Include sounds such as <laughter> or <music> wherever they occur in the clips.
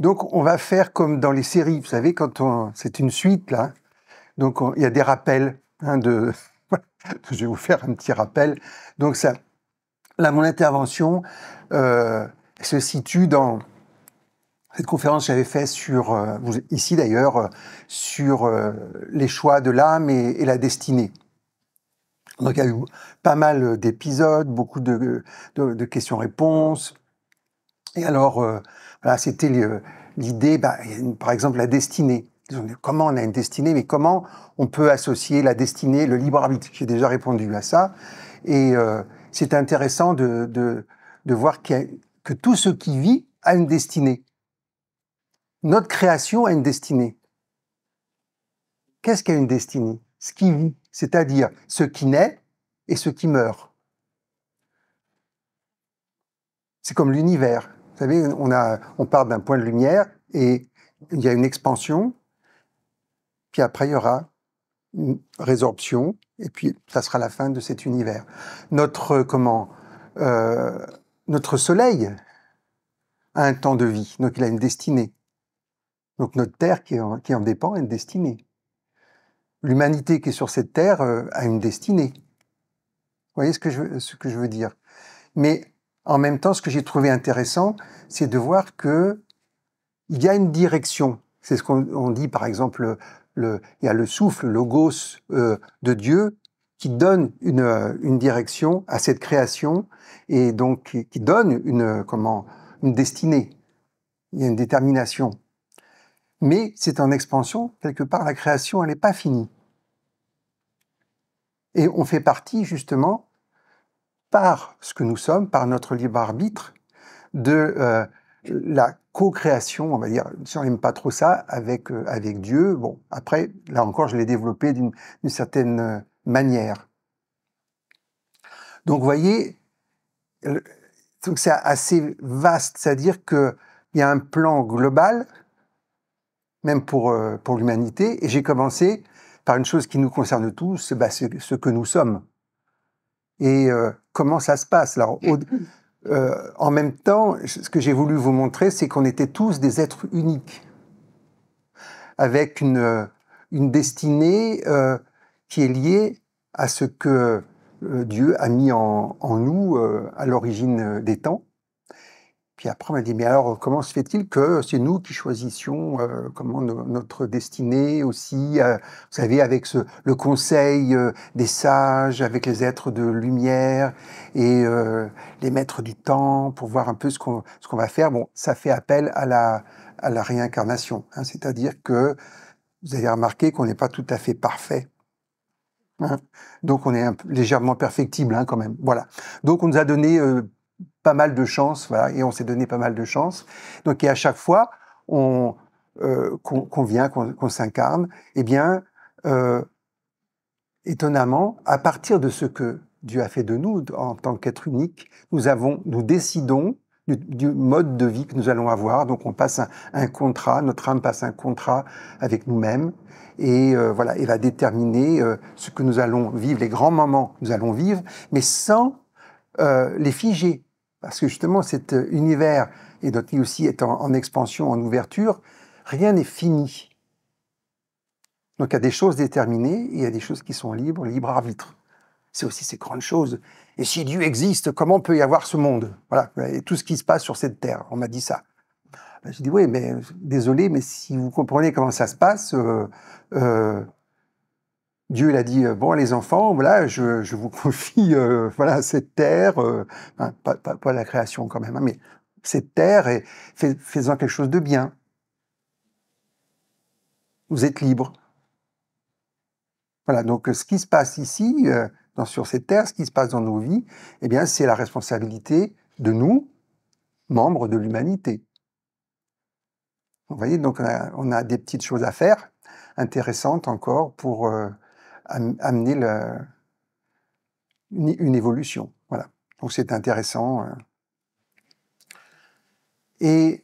Donc, on va faire comme dans les séries. Vous savez, quand c'est une suite, là. Donc, il y a des rappels. Hein, de, <laughs> je vais vous faire un petit rappel. Donc, ça, là, mon intervention euh, se situe dans cette conférence que j'avais faite sur, euh, ici d'ailleurs, euh, sur les choix de l'âme et, la destinée. Donc, il y a eu pas mal d'épisodes, beaucoup de questions-réponses, et alors, euh, voilà, c'était l'idée, bah, par exemple, la destinée. Comment on a une destinée, mais comment on peut associer la destinée, le libre arbitre J'ai déjà répondu à ça. Et euh, c'est intéressant de, voir que tout ce qui vit a une destinée. Notre création a une destinée. Qu'est-ce qu'a une destinée Ce qui vit, c'est-à-dire ce qui naît et ce qui meurt. C'est comme l'univers. Vous savez, on, part d'un point de lumière et il y a une expansion, puis après il y aura une résorption, et puis ça sera la fin de cet univers. Notre, comment, euh, notre Soleil a un temps de vie, donc il a une destinée. Donc notre Terre qui en, dépend a une destinée. L'humanité qui est sur cette Terre euh, a une destinée. Vous voyez ce que je, ce que je veux dire Mais en même temps, ce que j'ai trouvé intéressant, c'est de voir que il y a une direction. C'est ce qu'on dit, par exemple, le, il y a le souffle, le logos euh, de Dieu qui donne euh, une, direction à cette création et donc qui, donne une, euh, comment, une destinée, il y a une détermination. Mais c'est en expansion, quelque part la création, elle n'est pas finie. Et on fait partie justement par ce que nous sommes, par notre libre arbitre, de euh, la co-création, on va dire, si on n'aime pas trop ça, avec, euh, avec Dieu. Bon, après, là encore, je l'ai développé d'une certaine euh, manière. Donc, vous voyez, c'est assez vaste, c'est-à-dire qu'il y a un plan global, même pour, pour l'humanité, et j'ai commencé par une chose qui nous concerne tous, c'est bah, ce que nous sommes et euh, comment ça se passe. Alors, mm. euh, en même temps, ce que j'ai voulu vous montrer, c'est qu'on était tous des êtres uniques, avec une, euh, destinée qui est liée à ce que Dieu a mis en nous à l'origine des temps. Puis après, on m'a dit, mais alors, comment se fait-il que c'est nous qui choisissions euh, comment notre destinée aussi euh, Vous savez, avec le conseil euh, des sages, avec les êtres de lumière et les maîtres du temps pour voir un peu ce qu'on va faire. Bon, ça fait appel à la, à la réincarnation. Hein. C'est-à-dire que vous avez remarqué qu'on n'est pas tout à fait parfait. Hein. Donc, on est légèrement perfectible hein, quand même. Voilà. Donc, on nous a donné pas mal de chance, voilà, et on s'est donné pas mal de chance. Donc, et à chaque fois, on, euh, qu'on, vient, qu'on, s'incarne, eh bien, euh, étonnamment, à partir de ce que Dieu a fait de nous en tant qu'être unique, nous avons, nous décidons du, mode de vie que nous allons avoir. Donc, on passe un, contrat, notre âme passe un contrat avec nous-mêmes, et euh, voilà, et va déterminer ce que nous allons vivre, les grands moments que nous allons vivre, mais sans les figer parce que justement, cet euh, univers, et donc lui aussi est en, expansion, en ouverture, rien n'est fini. Donc il y a des choses déterminées, et il y a des choses qui sont libres, libre arbitre. C'est aussi ces grandes choses. Et si Dieu existe, comment peut y avoir ce monde Voilà, et tout ce qui se passe sur cette terre, on m'a dit ça. Ben, j'ai dit, oui, mais désolé, mais si vous comprenez comment ça se passe, euh, euh, Dieu il a dit euh, bon les enfants voilà je, vous confie euh, <laughs> voilà cette terre euh, pas, la création quand même hein, mais cette terre et faisant quelque chose de bien vous êtes libres voilà donc ce qui se passe ici dans, sur cette terre ce qui se passe dans nos vies eh bien c'est la responsabilité de nous membres de l'humanité vous voyez donc on a, des petites choses à faire intéressantes encore pour amener une, évolution. Voilà. Donc c'est intéressant. Hein. Et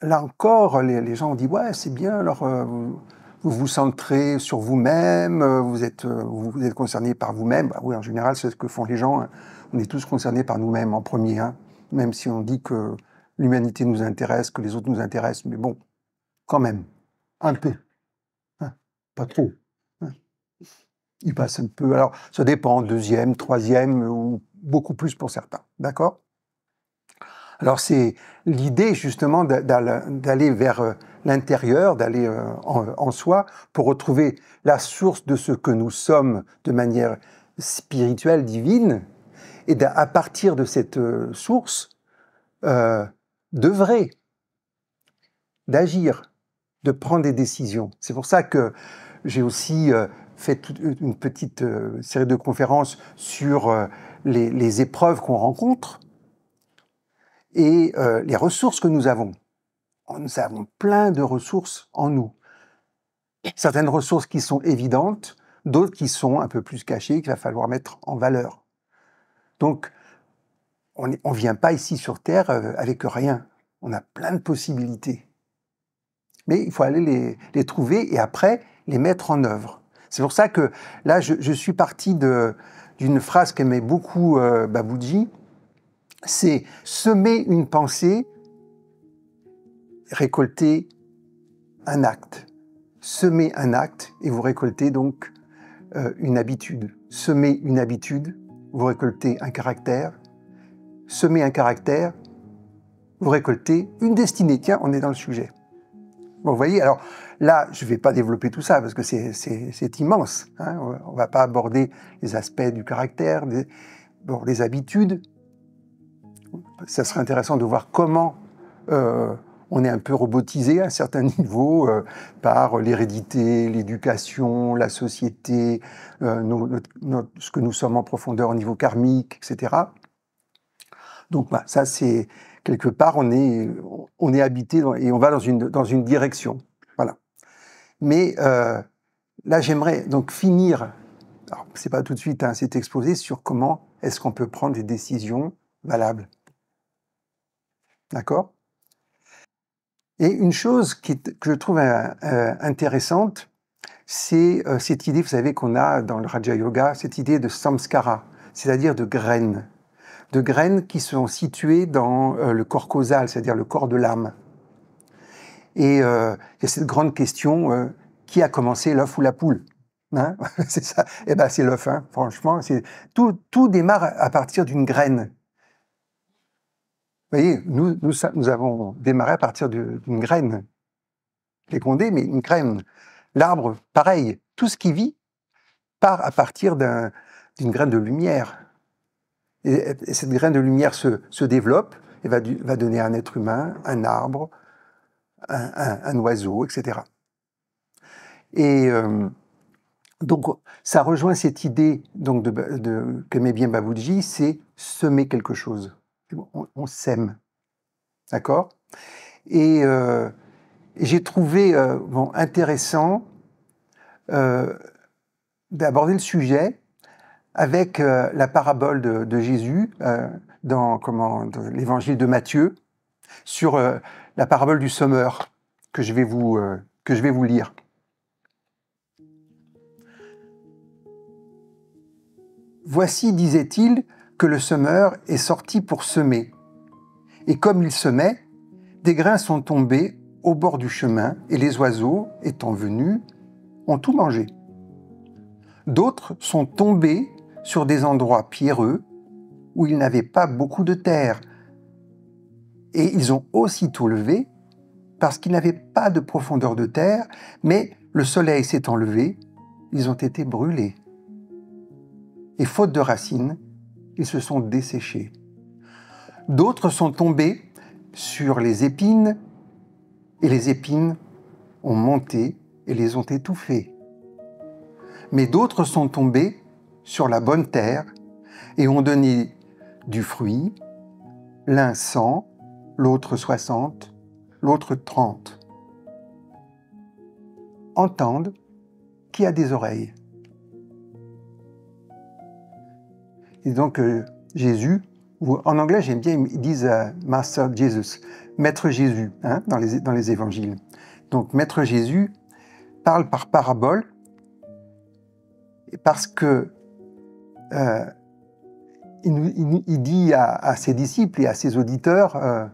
là encore, les, gens ont dit ouais, c'est bien. Alors euh, vous, vous centrez sur vous-même, euh, vous êtes euh, vous, êtes concerné par vous-même. Bah, oui, en général, c'est ce que font les gens. Hein. On est tous concernés par nous-mêmes en premier, hein. même si on dit que l'humanité nous intéresse, que les autres nous intéressent. Mais bon, quand même, un peu, pas trop. Il passe un peu. Alors, ça dépend, deuxième, troisième, ou beaucoup plus pour certains. D'accord Alors, c'est l'idée, justement, d'aller vers euh, l'intérieur, d'aller euh, en soi, pour retrouver la source de ce que nous sommes de manière spirituelle, divine, et à partir de cette euh, source, euh, d'œuvrer, d'agir, de prendre des décisions. C'est pour ça que j'ai aussi fait une petite euh, série de conférences sur euh, les, épreuves qu'on rencontre et euh, les ressources que nous avons. Oh, nous avons plein de ressources en nous. Certaines ressources qui sont évidentes, d'autres qui sont un peu plus cachées, qu'il va falloir mettre en valeur. Donc, on ne vient pas ici sur Terre avec rien. On a plein de possibilités. Mais il faut aller les, les trouver et après les mettre en œuvre. C'est pour ça que là, je, suis parti d'une phrase qu'aimait beaucoup euh, c'est semer une pensée, récolter un acte. Semer un acte et vous récoltez donc euh, une habitude. Semer une habitude, vous récoltez un caractère. Semer un caractère, vous récoltez une destinée. Tiens, on est dans le sujet. vous voyez, alors Là, je ne vais pas développer tout ça parce que c'est immense. Hein. On ne va pas aborder les aspects du caractère, les habitudes. Ça serait intéressant de voir comment euh, on est un peu robotisé à un certain <laughs> niveau euh, par l'hérédité, l'éducation, la société, euh, ce que nous sommes en profondeur au niveau karmique, etc. Donc bah, ça, c'est quelque part, on est, habité et on va dans une, dans une direction. Mais euh, là, j'aimerais donc finir, alors c'est pas tout de suite, hein, c'est exposé sur comment est-ce qu'on peut prendre des décisions valables. D'accord Et une chose que je trouve euh, euh, intéressante, c'est cette idée, vous savez, qu'on a dans le Raja Yoga, cette idée de samskara, c'est-à-dire de graines. De graines qui sont situées dans le corps causal, c'est-à-dire le corps de l'âme. Et euh, il y a cette grande question euh, qui a commencé l'œuf ou la poule hein? <laughs> C'est ça. Eh ben c'est l'œuf, hein. franchement. Tout, tout démarre à partir d'une graine. Vous voyez, nous, nous, avons démarré à partir d'une graine. Les Condés, mais une graine. L'arbre, pareil. Tout ce qui vit part à partir d'une graine de lumière. Et, cette graine de lumière se, se développe et va, va donner un être humain, un arbre, un, oiseau, etc. Et euh, donc, ça rejoint cette idée donc de, de qu'aimait bien Baboudji, c'est semer quelque chose. On, on sème, d'accord Et euh, j'ai trouvé euh, bon, intéressant d'aborder le sujet avec la parabole de, Jésus dans, dans l'évangile de Matthieu sur la parabole du semeur que je vais vous, euh, que je vais vous lire. Voici, disait-il, que le semeur est sorti pour semer. Et comme il semait, des grains sont tombés au bord du chemin, et les oiseaux, étant venus, ont tout mangé. D'autres sont tombés sur des endroits pierreux où il n'avait pas beaucoup de terre, et ils ont aussitôt levé parce qu'ils n'avaient pas de profondeur de terre, mais le soleil s'est levé, ils ont été brûlés. Et faute de racines, ils se sont desséchés. D'autres sont tombés sur les épines, et les épines ont monté et les ont étouffés. Mais d'autres sont tombés sur la bonne terre et ont donné du fruit, l'un l'autre 60 l'autre 30 entendent qui a des oreilles. Et donc Jésus, ou en anglais j'aime bien, ils disent euh, Master Jesus, Maître Jésus, hein, dans, les, dans les évangiles. Donc Maître Jésus parle par parabole parce que euh, il, dit à, ses disciples et à ses auditeurs euh,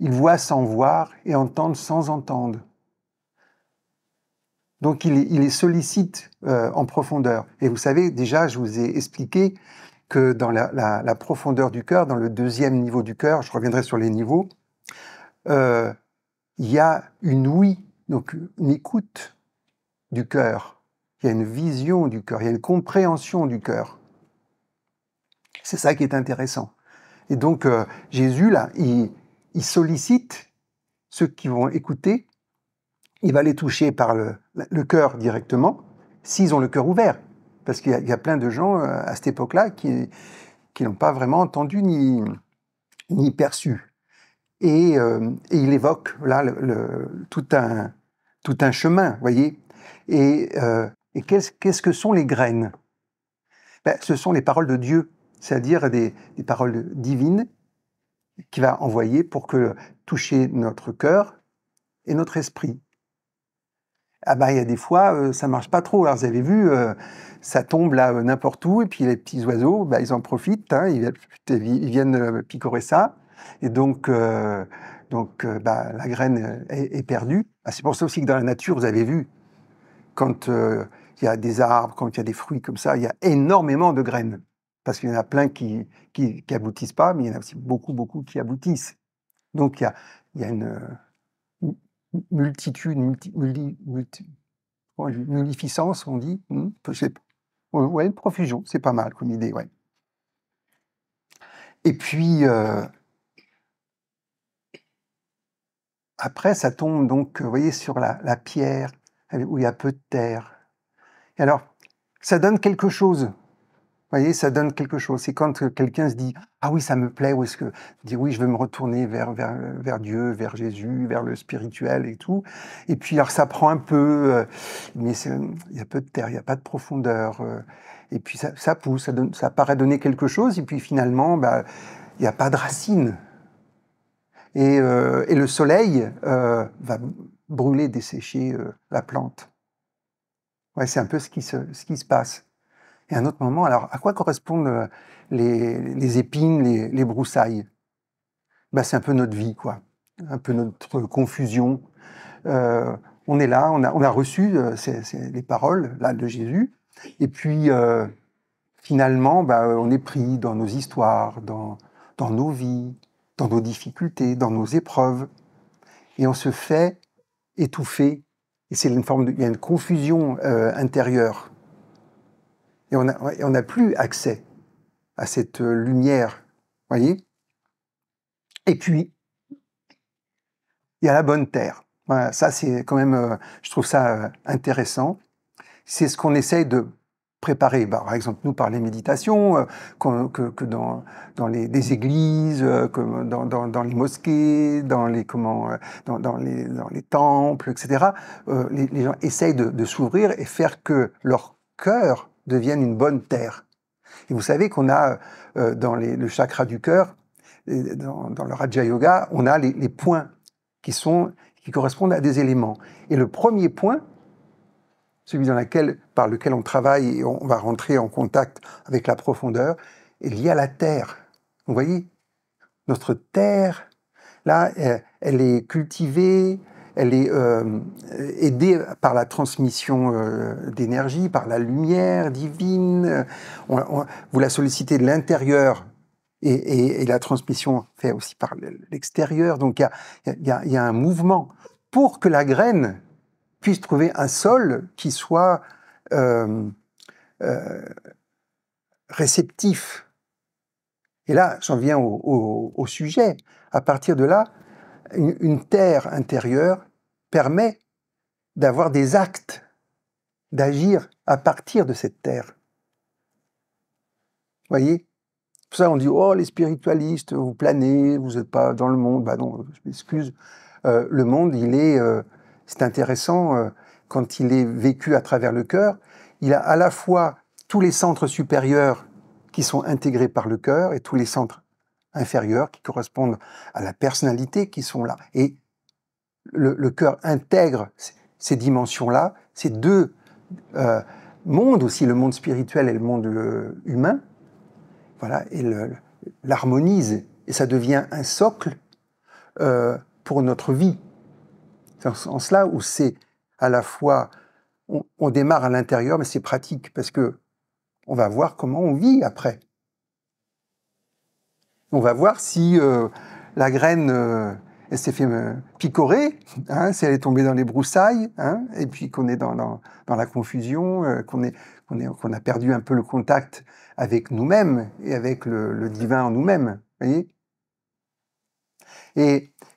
il voit sans voir et entend sans entendre. Donc il, les sollicite euh, en profondeur. Et vous savez, déjà, je vous ai expliqué que dans la, profondeur du cœur, dans le deuxième niveau du cœur, je reviendrai sur les niveaux, euh, il y a une oui », donc une écoute du cœur. Il y a une vision du cœur, il y a une compréhension du cœur. C'est ça qui est intéressant. Et donc euh, Jésus, là, il, il sollicite ceux qui vont écouter, il va les toucher par le, cœur directement, s'ils ont le cœur ouvert. Parce qu'il y, a plein de gens euh, à cette époque-là qui, qui n'ont pas vraiment entendu ni, ni perçu. Et, euh, il évoque là le, tout, un, tout un chemin, voyez. Et, euh, qu'est-ce, que sont les graines ben, Ce sont les paroles de Dieu, c'est-à-dire des paroles divines qui va envoyer pour que toucher notre cœur et notre esprit. Ah bah il y a des fois euh, ça marche pas trop. Alors vous avez vu, euh, ça tombe là euh, n'importe où et puis les petits oiseaux, bah, ils en profitent, hein. ils, viennent picorer ça et donc donc bah, la graine est, perdue. Bah, c'est pour ça aussi que dans la nature vous avez vu quand il y a des arbres, quand il y a des fruits comme ça, il y a énormément de graines. Parce qu'il y en a plein qui, qui, aboutissent pas, mais il y en a aussi beaucoup, beaucoup qui aboutissent. Donc il y a, il y a une, euh, multitude, multi, multi, on dit. Hmm, sais ouais, profusion, c'est pas mal comme idée, ouais. Et puis, euh, après, ça tombe donc, vous voyez, sur la, la, pierre, où il y a peu de terre. alors, ça donne quelque chose. Vous voyez, ça donne quelque chose. C'est quand quelqu'un se dit Ah oui, ça me plaît, ou est-ce que dit Oui, je veux me retourner vers, vers, vers, Dieu, vers Jésus, vers le spirituel et tout. Et puis, alors, ça prend un peu, euh, mais il y a peu de terre, il n'y a pas de profondeur. Euh, et puis, ça, pousse, ça, paraît donner quelque chose. Et puis, finalement, bah, il n'y a pas de racine. Et, euh, et le soleil va brûler, dessécher la plante. Ouais, c'est un peu ce qui se, ce qui se passe et à un autre moment, alors à quoi correspondent euh, les, épines, les, broussailles ben, C'est un peu notre vie, quoi. Un peu notre confusion. Euh, on est là, on a, on a reçu euh, les paroles là, de Jésus, et puis finalement, ben, on est pris dans nos histoires, dans, dans nos vies, dans nos difficultés, dans nos épreuves, et on se fait étouffer. Et c'est une forme il y a une confusion intérieure et on n'a plus accès à cette euh, lumière, voyez Et puis, il y a la bonne terre. ça, c'est quand même, euh, je trouve ça euh, intéressant. C'est ce qu'on essaye de préparer, bah, par exemple, nous, par les méditations, que, dans, dans les églises, que dans, les mosquées, dans les, comment, dans, les, temples, etc. Les, gens essayent de, de s'ouvrir et faire que leur cœur deviennent une bonne terre. Et vous savez qu'on a euh, dans le chakra du cœur, dans, le Raja Yoga, on a les, points qui, sont, qui correspondent à des éléments. Et le premier point, celui dans lequel, par lequel on travaille et on va rentrer en contact avec la profondeur, est lié à la terre. Vous voyez Notre terre, là, euh, elle est cultivée, elle est euh, aidée par la transmission euh, d'énergie, par la lumière divine. Euh, vous la sollicitez de l'intérieur et, la transmission fait aussi par l'extérieur. Donc il y, a, un mouvement pour que la graine puisse trouver un sol qui soit réceptif. Et là, j'en viens au, sujet. À partir de là, une, terre intérieure permet d'avoir des actes, d'agir à partir de cette terre. Vous Voyez Pour ça, on dit Oh, les spiritualistes, vous planez, vous n'êtes pas dans le monde. Bah ben non, je m'excuse. Euh, le monde, il est. Euh, c'est intéressant euh, quand il est vécu à travers le cœur. Il a à la fois tous les centres supérieurs qui sont intégrés par le cœur et tous les centres inférieurs qui correspondent à la personnalité qui sont là. Et le, cœur intègre ces dimensions-là, ces deux euh, mondes aussi, le monde spirituel et le monde euh, humain, voilà, et l'harmonise. Et ça devient un socle euh, pour notre vie. C'est en cela sens où c'est à la fois, on, on démarre à l'intérieur, mais c'est pratique parce que on va voir comment on vit après. On va voir si euh, la graine euh, s'est fait euh, picorer, hein, si elle est tombée dans les broussailles, hein, et puis qu'on est dans, la confusion, qu'on a perdu un peu le contact avec nous-mêmes et avec le, divin en nous-mêmes. et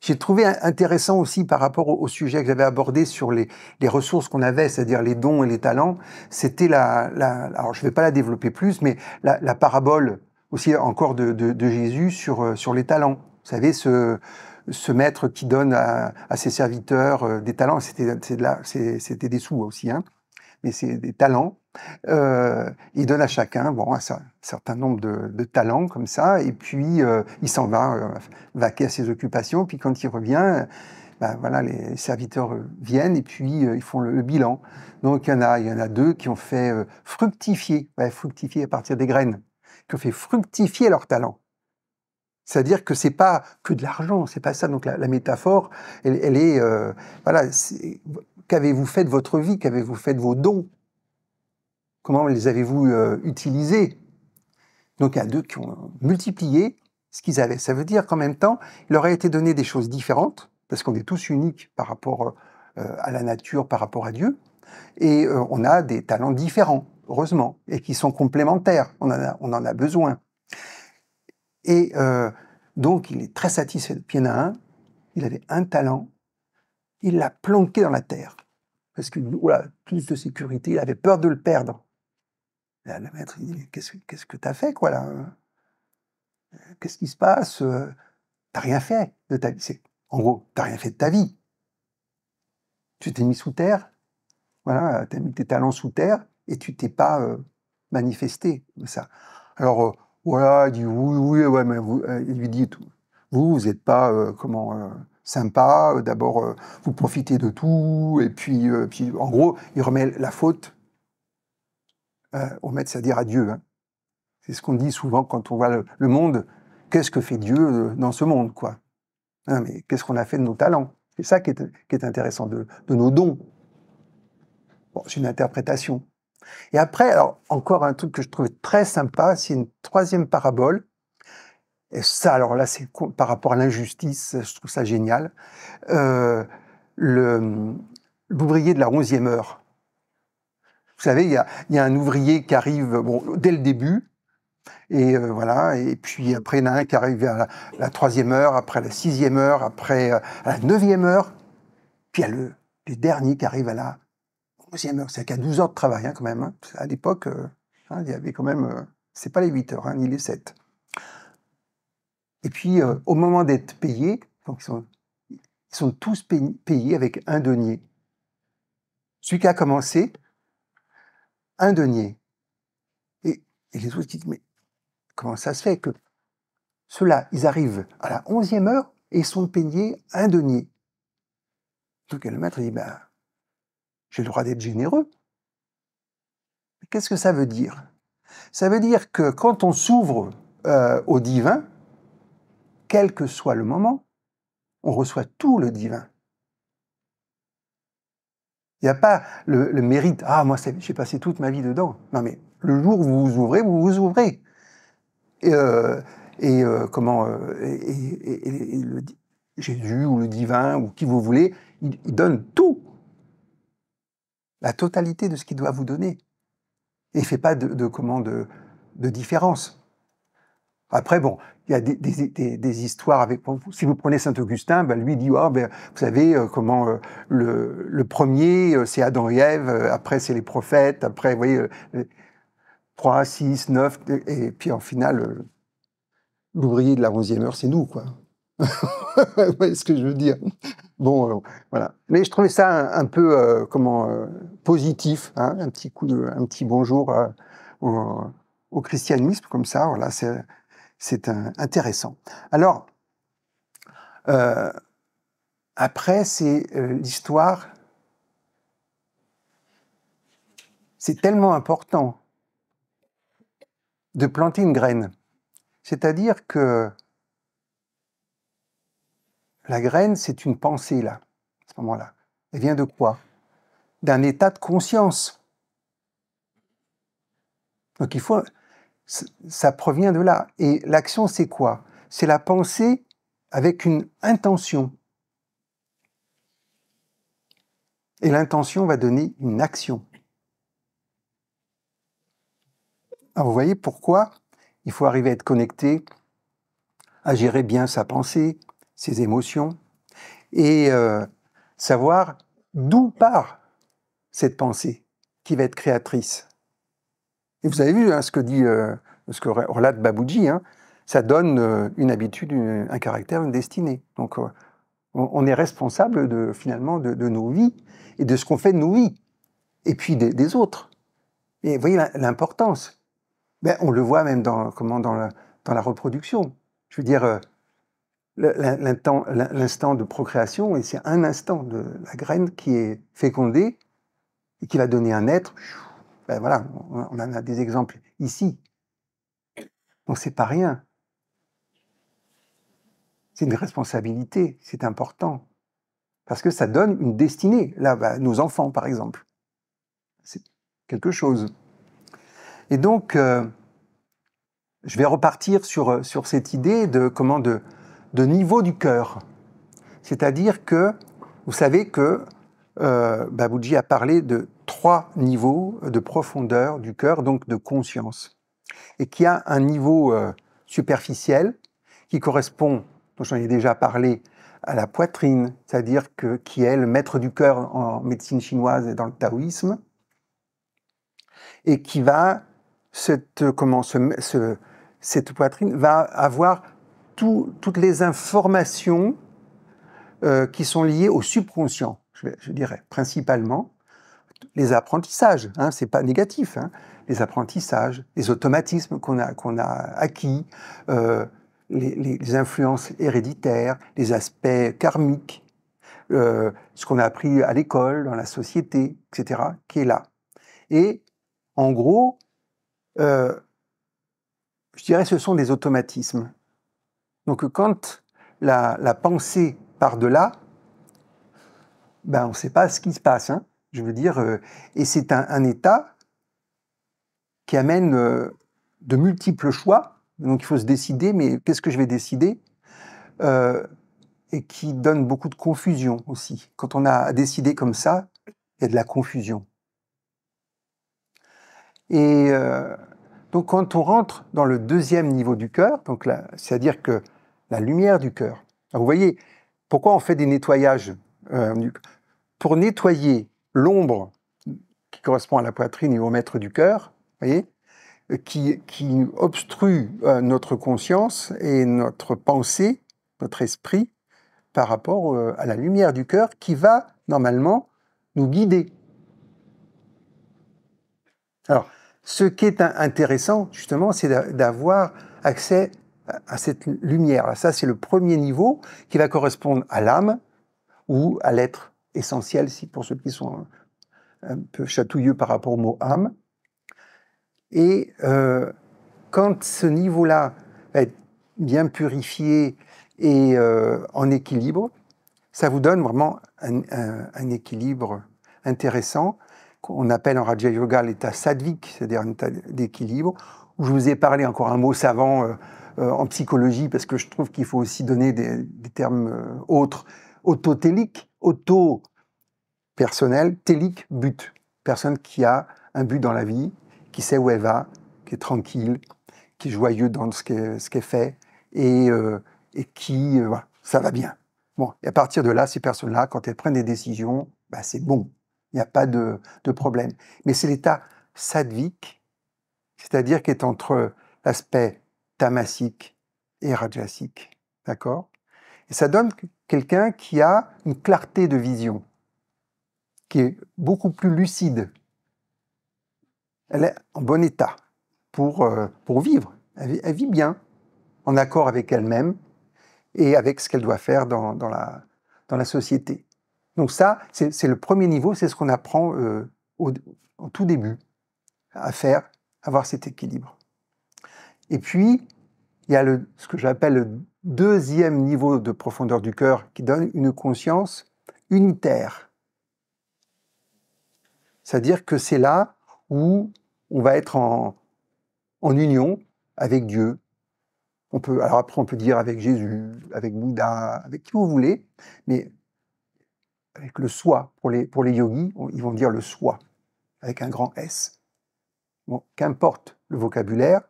j'ai trouvé intéressant aussi par rapport au, sujet que j'avais abordé sur les, ressources qu'on avait, c'est-à-dire les dons et les talents, c'était la, alors je ne vais pas la développer plus, mais la parabole aussi encore de, Jésus sur, euh, sur les talents. Vous savez, ce, ce maître qui donne à, ses serviteurs euh, des talents, c'était des sous aussi, hein, mais c'est des talents. Euh, il donne à chacun bon, un, certain nombre de, talents comme ça, et puis il s'en va, va vaquer à ses occupations, puis quand il revient, ben voilà, les serviteurs viennent et puis ils font le, bilan. Donc il y, en a, il y en a deux qui ont fait fructifier, fructifier à partir des graines qui fait fructifier leurs talents. C'est-à-dire que c'est pas que de l'argent, c'est pas ça. Donc la, métaphore, elle, est euh, voilà. Qu'avez-vous fait de votre vie Qu'avez-vous fait de vos dons Comment les avez-vous euh, utilisés Donc il y a deux qui ont multiplié ce qu'ils avaient. Ça veut dire qu'en même temps, il leur a été donné des choses différentes parce qu'on est tous uniques par rapport euh, à la nature, par rapport à Dieu, et on a des talents différents heureusement, et qui sont complémentaires. On en a, on en a besoin. Et euh, donc, il est très satisfait de Pienin. Il avait un talent. Il l'a planqué dans la terre. Parce que, voilà, plus de sécurité, il avait peur de le perdre. le maître, il dit Qu'est-ce, qu'est-ce que t'as fait, quoi, là hein Qu'est-ce qui se passe euh T'as rien fait de ta vie. en gros, t'as rien fait de ta vie. Tu t'es mis sous terre. Voilà, t'as mis tes talents sous terre et tu t'es pas euh, manifesté. Ça. Alors, euh, voilà, il dit oui, oui, mais vous, euh, il lui dit tout. Vous, vous n'êtes pas comment sympa. D'abord, vous profitez de tout, et puis, puis, en gros, il remet la faute au maître, c'est-à-dire à Dieu. Hein. C'est ce qu'on dit souvent quand on voit le, monde. Qu'est-ce que fait Dieu dans ce monde, quoi hein, Mais qu'est-ce qu'on a fait de nos talents C'est ça qui est, intéressant de, de nos dons. Bon, c'est une interprétation. Et après, encore un truc que je trouvais très sympa, c'est une troisième parabole. Et ça, alors là, c'est par rapport à l'injustice, je trouve ça génial. Euh, hum, l'ouvrier de la onzième heure. Vous savez, il y, a, un ouvrier qui arrive bon, dès le début, et euh, voilà. Et puis après, il y en a un qui arrive à la, troisième heure, après la sixième heure, après euh, la neuvième heure. Puis il y a le, dernier qui arrive à la c'est qu'à 12 heures de travail hein, quand même. Hein. À l'époque, euh, hein, il y avait quand même, euh, c'est pas les 8 heures, ni les 7. Et puis, euh, au moment d'être payés, donc ils sont, tous payés avec un denier. Celui qui a commencé, un denier. Et, les autres disent, mais comment ça se fait que ceux-là, ils arrivent à la 11e heure et sont payés un denier Donc le maître dit, bah, j'ai le droit d'être généreux. Qu'est-ce que ça veut dire Ça veut dire que quand on s'ouvre euh, au divin, quel que soit le moment, on reçoit tout le divin. Il n'y a pas le, mérite, ah moi j'ai passé toute ma vie dedans. Non mais le jour où vous vous ouvrez, vous vous ouvrez. Et, euh, euh, comment et, Jésus ou le divin ou qui vous voulez, il donne tout la totalité de ce qu'il doit vous donner. Et fait pas de, euh, de, différence. Après, bon, il y a des, histoires avec. Si vous prenez saint Augustin, ben lui dit oh, ben, vous savez euh, comment euh, le, premier, c'est Adam et Ève, après, c'est les prophètes, après, vous voyez, 3, 6, 9, et, puis en final, l'ouvrier de la 11e heure, c'est nous, quoi. <laughs> vous voyez ce que je veux dire Bon, euh, voilà. Mais je trouvais ça un, peu, euh, comment, euh, positif, hein, un petit coup de, un petit bonjour au, au, christianisme, comme ça, voilà, c'est intéressant. Alors, après, c'est l'histoire, c'est tellement important de planter une graine. C'est-à-dire que la graine, c'est une pensée, là, à ce moment-là. Elle vient de quoi D'un état de conscience. Donc il faut. Ça provient de là. Et l'action, c'est quoi C'est la pensée avec une intention. Et l'intention va donner une action. Alors vous voyez pourquoi il faut arriver à être connecté, à gérer bien sa pensée, ses émotions, et euh, savoir d'où part cette pensée qui va être créatrice. Et vous avez vu hein, ce que dit, euh, ce que relate Babuji, hein, ça donne euh, une habitude, un caractère, une destinée. Donc on, est responsable de, finalement de, nos vies et de ce qu'on fait de nos vies, et puis des, autres. Et vous voyez l'importance. Ben, on le voit même dans, comment, dans, la, dans la reproduction. Je veux dire, l'instant de procréation, et c'est un instant de la graine qui est fécondée et qui va donner un être. Ben voilà, on en a des exemples ici. Donc sait pas rien. C'est une responsabilité, c'est important. Parce que ça donne une destinée. Là, ben, nos enfants, par exemple. C'est quelque chose. Et donc, euh, je vais repartir sur, sur cette idée de comment de, de niveau du cœur. C'est-à-dire que vous savez que euh, Babuji a parlé de trois niveaux de profondeur du cœur, donc de conscience, et qui a un niveau euh, superficiel qui correspond, dont j'en ai déjà parlé, à la poitrine, c'est-à-dire que qui est le maître du cœur en médecine chinoise et dans le taoïsme, et qui va cette, comment, ce, cette poitrine va avoir toutes les informations euh, qui sont liées au subconscient, je, dirais, principalement. Les apprentissages, hein, c'est pas négatif, hein. les apprentissages, les automatismes qu'on a, a acquis, euh, les, influences héréditaires, les aspects karmiques, euh, ce qu'on a appris à l'école, dans la société, etc., qui est là. Et en gros, je dirais ce sont des automatismes donc quand la, pensée part de là, ben, on ne sait pas ce qui se passe. Hein. je veux dire, euh, et c'est un, état qui amène euh, de multiples choix. Donc il faut se décider, mais qu'est-ce que je vais décider euh, Et qui donne beaucoup de confusion aussi. Quand on a décidé comme ça, il y a de la confusion. Et donc quand on rentre dans le deuxième niveau du cœur, c'est-à-dire que la lumière du cœur. Vous voyez, pourquoi on fait des nettoyages euh, Pour nettoyer l'ombre qui correspond à la poitrine et au maître du cœur, voyez, qui, qui obstrue euh, notre conscience et notre pensée, notre esprit, par rapport euh, à la lumière du cœur qui va normalement nous guider. Alors, ce qui est intéressant, justement, c'est d'avoir accès à cette lumière. Ça, c'est le premier niveau qui va correspondre à l'âme ou à l'être essentiel, si pour ceux qui sont un peu chatouilleux par rapport au mot âme. Et euh, quand ce niveau-là va être bien purifié et euh, en équilibre, ça vous donne vraiment un équilibre intéressant qu'on appelle en Raja Yoga l'état sadvik c'est-à-dire un état d'équilibre, où je vous ai parlé encore un mot savant euh, euh, en psychologie, parce que je trouve qu'il faut aussi donner des, termes euh, autres, autotélique, auto-personnel, télique, but. Personne qui a un but dans la vie, qui sait où elle va, qui est tranquille, qui est joyeux dans ce qu'elle ce fait, et, qui, ça va bien. Bon, et à partir de là, ces personnes-là, quand elles prennent des décisions, bah, c'est bon. Il n'y a pas de, problème. Mais c'est l'état sadvique, c'est-à-dire qui est entre l'aspect tamasique et rajasique. D'accord Et ça donne quelqu'un qui a une clarté de vision, qui est beaucoup plus lucide. Elle est en bon état pour, euh, pour vivre. Elle, vit bien, en accord avec elle-même et avec ce qu'elle doit faire dans, la, dans la société. Donc ça, c'est le premier niveau, c'est ce qu'on apprend en euh, tout début à faire, avoir cet équilibre. Et puis, il y a le, ce que j'appelle le deuxième niveau de profondeur du cœur qui donne une conscience unitaire. C'est-à-dire que c'est là où on va être en, en union avec Dieu. On peut, alors après, on peut dire avec Jésus, avec Bouddha, avec qui vous voulez, mais avec le soi. Pour les, pour les yogis, ils vont dire le soi, avec un grand S. Bon, Qu'importe le vocabulaire,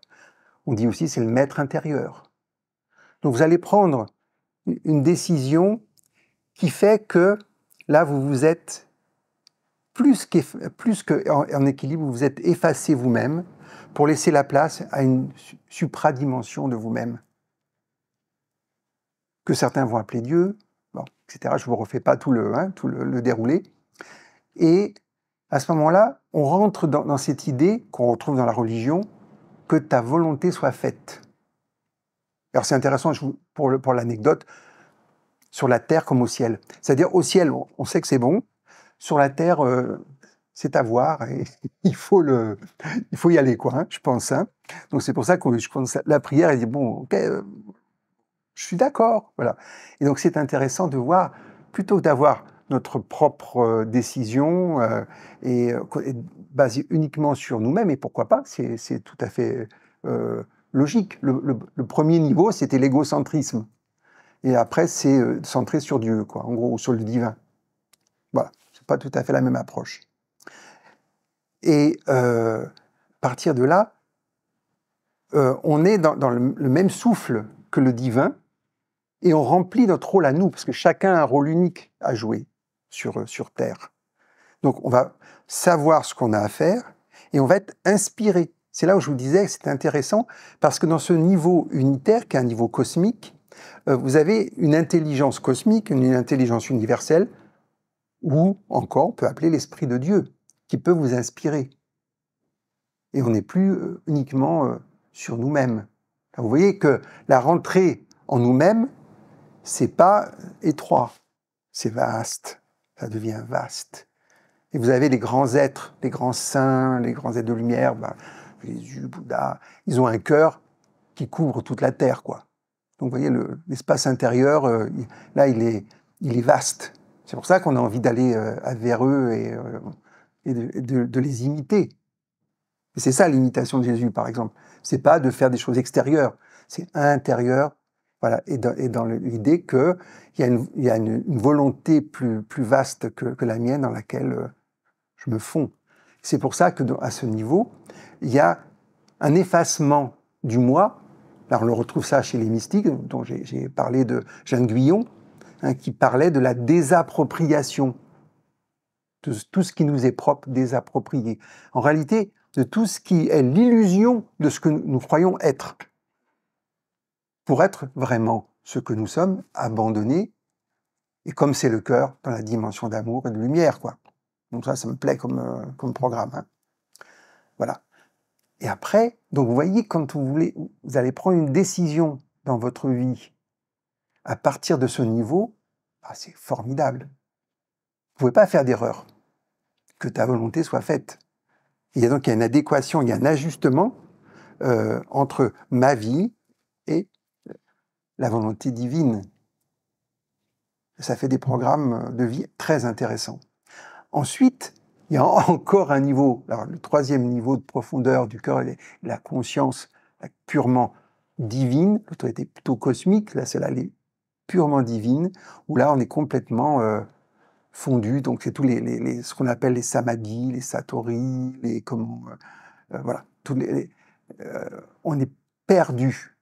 on dit aussi c'est le maître intérieur. Donc vous allez prendre une décision qui fait que là, vous vous êtes plus, qu'en plus que équilibre, vous êtes effacé vous-même pour laisser la place à une supradimension de vous-même, que certains vont appeler Dieu, bon, etc. Je ne vous refais pas tout le, hein, tout le, déroulé. Et à ce moment-là, on rentre dans, cette idée qu'on retrouve dans la religion, que ta volonté soit faite. Alors c'est intéressant pour, l'anecdote, sur la terre comme au ciel. C'est-à-dire au ciel, on, sait que c'est bon, sur la terre, euh, c'est à voir et <laughs> il faut, le, il faut y aller, quoi, hein, je pense. Hein. Donc c'est pour ça que je pense la prière Elle dit bon, ok, euh, je suis d'accord. Voilà. Et donc c'est intéressant de voir, plutôt que d'avoir notre propre euh, décision euh, et, basé euh, basée uniquement sur nous-mêmes, et pourquoi pas, c'est tout à fait logique. Le, premier niveau, c'était l'égocentrisme. Et après, c'est centré sur Dieu, quoi, en gros, sur le divin. Voilà, c'est pas tout à fait la même approche. Et à partir de là, on est dans, le même souffle que le divin, et on remplit notre rôle à nous, parce que chacun a un rôle unique à jouer sur, euh, sur Terre. Donc on va savoir ce qu'on a à faire, et on va être inspiré. C'est là où je vous disais que c'est intéressant, parce que dans ce niveau unitaire, qui est un niveau cosmique, euh, vous avez une intelligence cosmique, une intelligence universelle, ou encore on peut appeler l'Esprit de Dieu, qui peut vous inspirer. Et on n'est plus euh, uniquement sur nous-mêmes. Vous voyez que la rentrée en nous-mêmes, c'est pas étroit, c'est vaste, ça devient vaste. Et vous avez les grands êtres, les grands saints, les grands êtres de lumière, bah, Jésus, Bouddha, ils ont un cœur qui couvre toute la terre, quoi. Donc, vous voyez, l'espace intérieur, euh, là, il est, il est vaste. C'est pour ça qu'on a envie d'aller euh, vers eux et, euh, de, les imiter. c'est ça l'imitation de Jésus, par exemple. C'est pas de faire des choses extérieures, c'est intérieur et dans, l'idée qu'il y a, une, il a une, volonté plus, plus vaste que, la mienne dans laquelle euh, je me fonds. C'est pour ça que à ce niveau, il y a un effacement du moi. on le retrouve ça chez les mystiques, dont j'ai parlé de Jeanne Guyon, hein, qui parlait de la désappropriation, de tout ce qui nous est propre, désapproprié. En réalité, de tout ce qui est l'illusion de ce que nous croyons être pour être vraiment ce que nous sommes, abandonnés, et comme c'est le cœur, dans la dimension d'amour et de lumière, quoi. Donc ça, ça me plaît comme, euh, comme programme. Hein. Voilà. Et après, donc vous voyez, quand vous voulez, vous allez prendre une décision dans votre vie à partir de ce niveau, bah, c'est formidable. Vous ne pouvez pas faire d'erreur. Que ta volonté soit faite. Il y a donc il y a une adéquation, il y a un ajustement euh, entre ma vie, la volonté divine. Ça fait des programmes de vie très intéressants. Ensuite, il y a <laughs> encore un niveau, le troisième niveau de profondeur du cœur, la conscience purement divine, l'autorité était plutôt cosmique, là celle-là est purement divine, où là on est complètement euh, fondu, donc c'est tout les, ce qu'on appelle les samadhi, les satori, les comment, euh, euh, voilà, on est perdu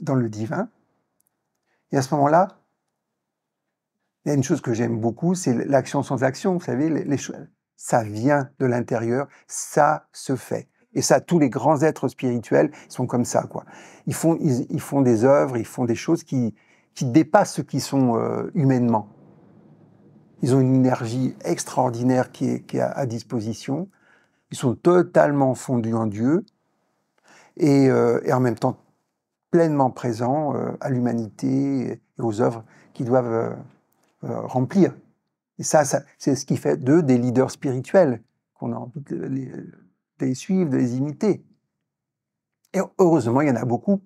dans le divin. Et à ce moment-là, il y a une chose que j'aime beaucoup, c'est l'action sans action. Vous savez, les, ça vient de l'intérieur, ça se fait. Et ça, tous les grands êtres spirituels sont comme ça, quoi. Ils font, ils, font des œuvres, ils font des choses qui, qui dépassent ce qu'ils sont euh, humainement. Ils ont une énergie extraordinaire qui est, à, disposition. Ils sont totalement fondus en Dieu et euh, en même temps pleinement présent euh, à l'humanité et aux œuvres qu'ils doivent euh, euh, remplir. Et ça, c'est ce qui fait d'eux des leaders spirituels, qu'on a envie de les, suivre, de les imiter. Et heureusement, il y en a beaucoup.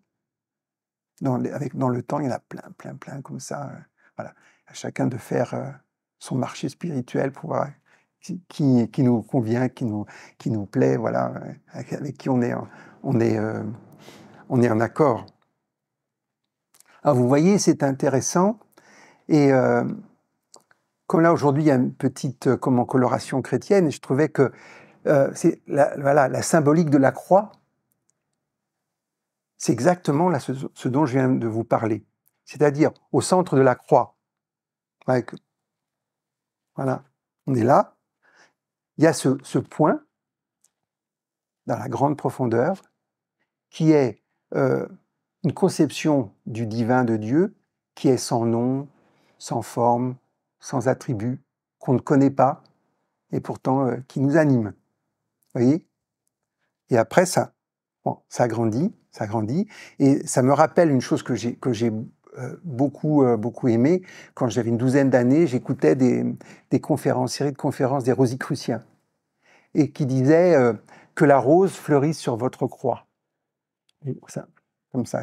Dans, avec, dans le temps, il y en a plein, plein, plein comme ça. Voilà. À chacun de faire son marché spirituel pour voir qui, qui, nous convient, qui nous, qui nous plaît, voilà, avec qui on est, on est, on est en accord. Alors vous voyez, c'est intéressant. Et euh, comme là aujourd'hui, il y a une petite euh, coloration chrétienne, je trouvais que euh, la, symbolique de la croix, c'est exactement là ce, dont je viens de vous parler. C'est-à-dire au centre de la croix. voilà, on est là. Il y a ce point dans la grande profondeur qui est une conception du divin de Dieu qui est sans nom, sans forme, sans attribut, qu'on ne connaît pas et pourtant euh, qui nous anime. Vous voyez Et après ça, ça grandit, ça grandit et ça me rappelle une chose que j'ai euh, beaucoup euh, beaucoup aimé quand j'avais une douzaine d'années, j'écoutais des des conférences, séries de conférences des rosicruciens et qui disaient que la rose fleurisse sur votre croix. Ça, comme ça.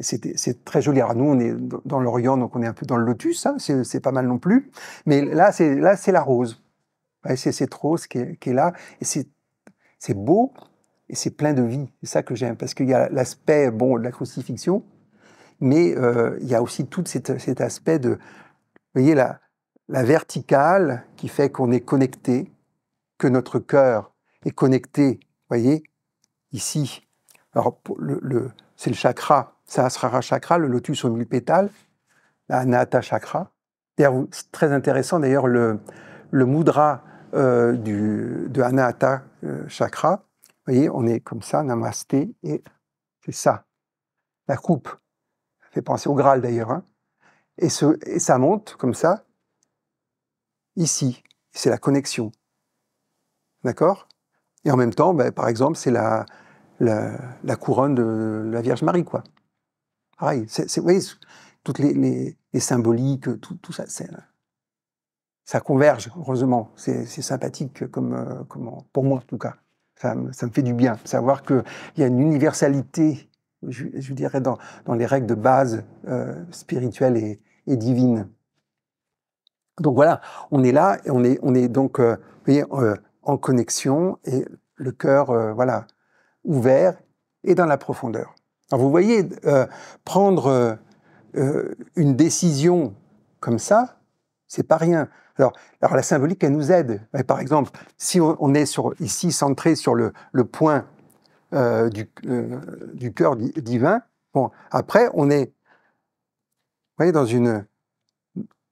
C'est très joli. Alors nous, on est dans l'Orient, donc on est un peu dans le lotus, hein, c'est pas mal non plus. Mais là, c'est la rose. c'est cette rose qui est, là. Et c'est beau et c'est plein de vie. C'est ça que j'aime, parce qu'il y a l'aspect bon, de la crucifixion, mais euh, il y a aussi tout cet, aspect de, voyez, la, la verticale qui fait qu'on est connecté, que notre cœur est connecté, voyez, ici. Alors, le c'est le chakra, chakra, le lotus aux mille pétales, la chakra. c'est très intéressant d'ailleurs le, le mudra euh, du, de Anahata euh, chakra. Vous voyez, on est comme ça, namasté, et c'est ça. La coupe. Ça fait penser au Graal d'ailleurs. Hein. Et, ce, et ça monte comme ça, ici. C'est la connexion. D'accord Et en même temps, ben, par exemple, c'est la, la, couronne de la Vierge Marie, quoi. Pareil, vous voyez, toutes les, symboliques, tout, tout ça, ça converge, heureusement. C'est, sympathique comme, euh, comme, pour moi, en tout cas. Ça, ça me fait du bien, savoir qu'il y a une universalité, je, dirais, dans, dans, les règles de base euh, spirituelles et, divines. Donc voilà, on est là et on est, on est donc euh, voyez, en connexion et le cœur, voilà, ouvert et dans la profondeur. Alors vous voyez, euh, prendre euh, euh, une décision comme ça, c'est pas rien. Alors, la symbolique, elle nous aide. Par exemple, si on est ici centré sur le, point du, cœur divin, bon, après, on est voyez, dans,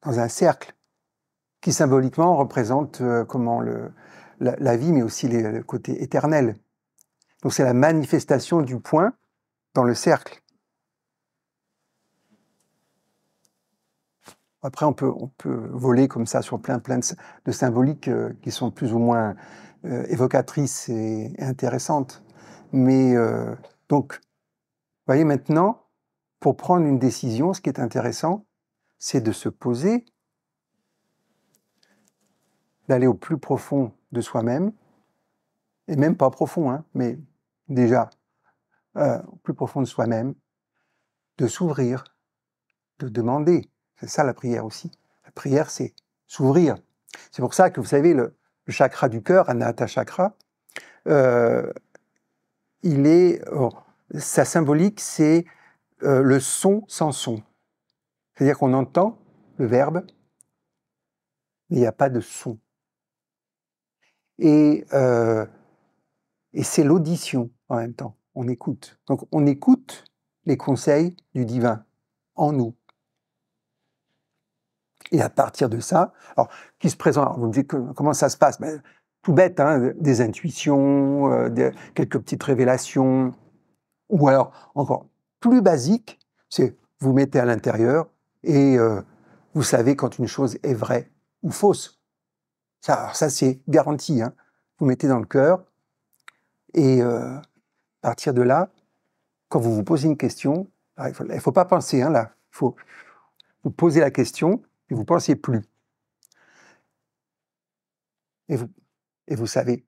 un cercle qui symboliquement représente comment la, vie, mais aussi le côté éternel. Donc c'est la manifestation du point dans le cercle. Après, on peut, on peut voler comme ça sur plein, plein de, symboliques euh, qui sont plus ou moins euh, évocatrices et, intéressantes. Mais euh, donc, vous voyez maintenant, pour prendre une décision, ce qui est intéressant, c'est de se poser, d'aller au plus profond de soi-même, et même pas profond, hein, mais déjà euh, au plus profond de soi-même, de s'ouvrir, de demander. C'est ça la prière aussi. La prière, c'est s'ouvrir. C'est pour ça que vous savez, le, chakra du cœur, Anahata Chakra, euh, il est, oh, sa symbolique, c'est euh, le son sans son. C'est-à-dire qu'on entend le verbe, mais il n'y a pas de son. Et, et c'est l'audition en même temps. On écoute. Donc on écoute les conseils du divin en nous. Et à partir de ça, alors, qui se présente Vous me dites comment ça se passe ben, Tout bête, hein, des intuitions, euh, quelques petites révélations. Ou alors, encore plus basique, c'est vous mettez à l'intérieur et euh, vous savez quand une chose est vraie ou fausse. Ça, ça c'est garanti. Hein. Vous mettez dans le cœur et euh, à partir de là, quand vous vous posez une question, ah, il ne faut, pas penser, hein, là. Il faut vous poser la question et vous ne pensez plus. Et vous, et vous savez.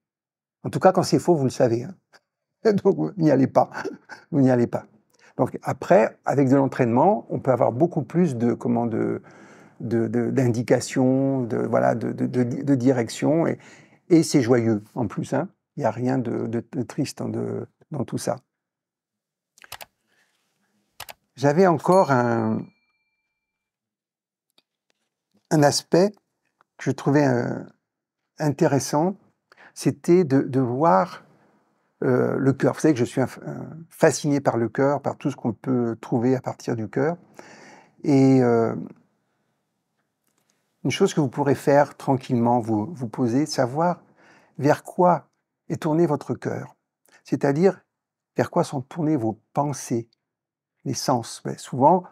En tout cas, quand c'est faux, vous le savez. Hein. <laughs> Donc, vous n'y allez pas. <laughs> Vous n'y allez pas. Donc, après, avec de l'entraînement, on peut avoir beaucoup plus de, comment, de, d'indications, de, de, de, voilà, de, de direction. Et, et c'est joyeux, en plus. Hein. Il n'y a rien de, triste. Hein, de dans tout ça. J'avais encore un, aspect que je trouvais euh, intéressant, c'était de, voir euh, le cœur. Vous savez que je suis fasciné par le cœur, par tout ce qu'on peut trouver à partir du cœur. Et euh, une chose que vous pourrez faire tranquillement, vous poser, savoir vers quoi est tourné votre cœur c'est-à-dire vers quoi sont tournées vos pensées, les sens. Ben, souvent,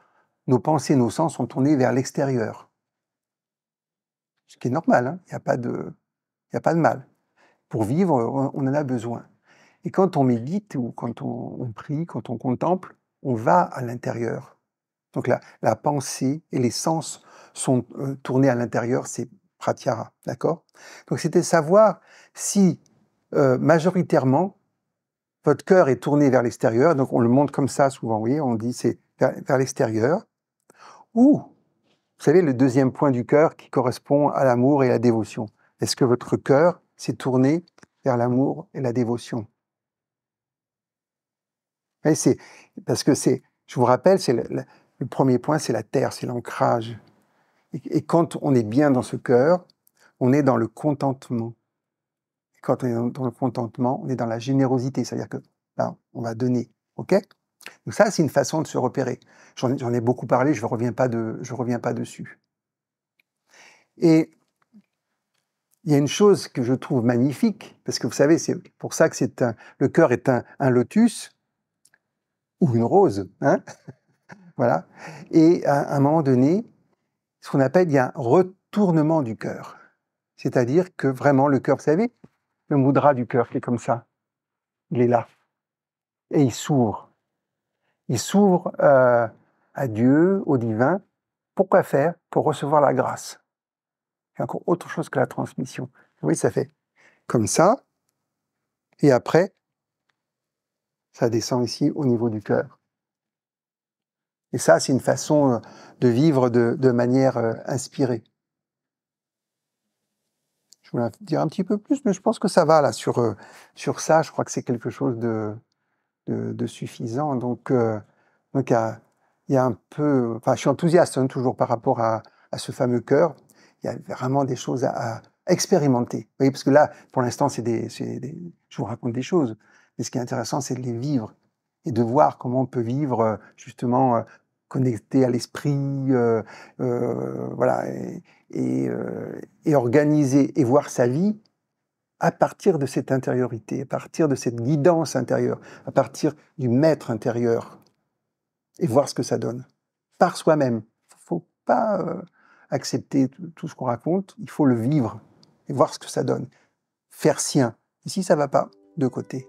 nos pensées, nos sens sont tournés vers l'extérieur. Ce qui est normal, hein. il n'y a, pas de, mal. Pour vivre, on, en a besoin. Et quand on médite ou quand on, prie, quand on contemple, on va à l'intérieur. Donc la, pensée et les sens sont euh, tournés à l'intérieur, c'est pratyara, d'accord Donc c'était savoir si euh, majoritairement votre cœur est tourné vers l'extérieur, donc on le montre comme ça souvent, oui, on dit c'est vers, l'extérieur. Ou, vous savez, le deuxième point du cœur qui correspond à l'amour et à la dévotion. Est-ce que votre cœur s'est tourné vers l'amour et la dévotion c'est parce que c'est, je vous rappelle, c'est le, premier point, c'est la terre, c'est l'ancrage. et quand on est bien dans ce cœur, on est dans le contentement quand on est dans le contentement, on est dans la générosité, c'est-à-dire que là, on va donner, ok Donc ça, c'est une façon de se repérer. J'en ai beaucoup parlé, je ne reviens, pas de, je reviens pas dessus. Et il y a une chose que je trouve magnifique, parce que vous savez, c'est pour ça que c'est le cœur est un, un, lotus ou une rose, hein <laughs> voilà. Et à un moment donné, ce qu'on appelle, il y a un retournement du cœur. C'est-à-dire que vraiment le cœur, vous savez, le moudra du cœur qui est comme ça. Il est là. Et il s'ouvre. Il s'ouvre euh, à Dieu, au divin. Pourquoi faire Pour recevoir la grâce. C'est encore autre chose que la transmission. Oui, ça fait comme ça. Et après, ça descend ici au niveau du cœur. Et ça, c'est une façon euh, de vivre de manière euh, inspirée voulais dire un petit peu plus, mais je pense que ça va là sur, euh, sur ça. Je crois que c'est quelque chose de, de, suffisant. Donc, euh, donc il, y a, un peu. Enfin, je suis enthousiaste hein, toujours par rapport à, à, ce fameux cœur. Il y a vraiment des choses à, expérimenter. Vous voyez, parce que là, pour l'instant, c'est des, je vous raconte des choses, mais ce qui est intéressant, c'est de les vivre et de voir comment on peut vivre euh, justement connecté à l'esprit, voilà. Et, euh, et, organiser et voir sa vie à partir de cette intériorité, à partir de cette guidance intérieure, à partir du maître intérieur, et voir ce que ça donne, par soi-même. Il ne faut pas euh, accepter tout ce qu'on raconte, il faut le vivre et voir ce que ça donne, faire sien. Et si ça ne va pas, de côté.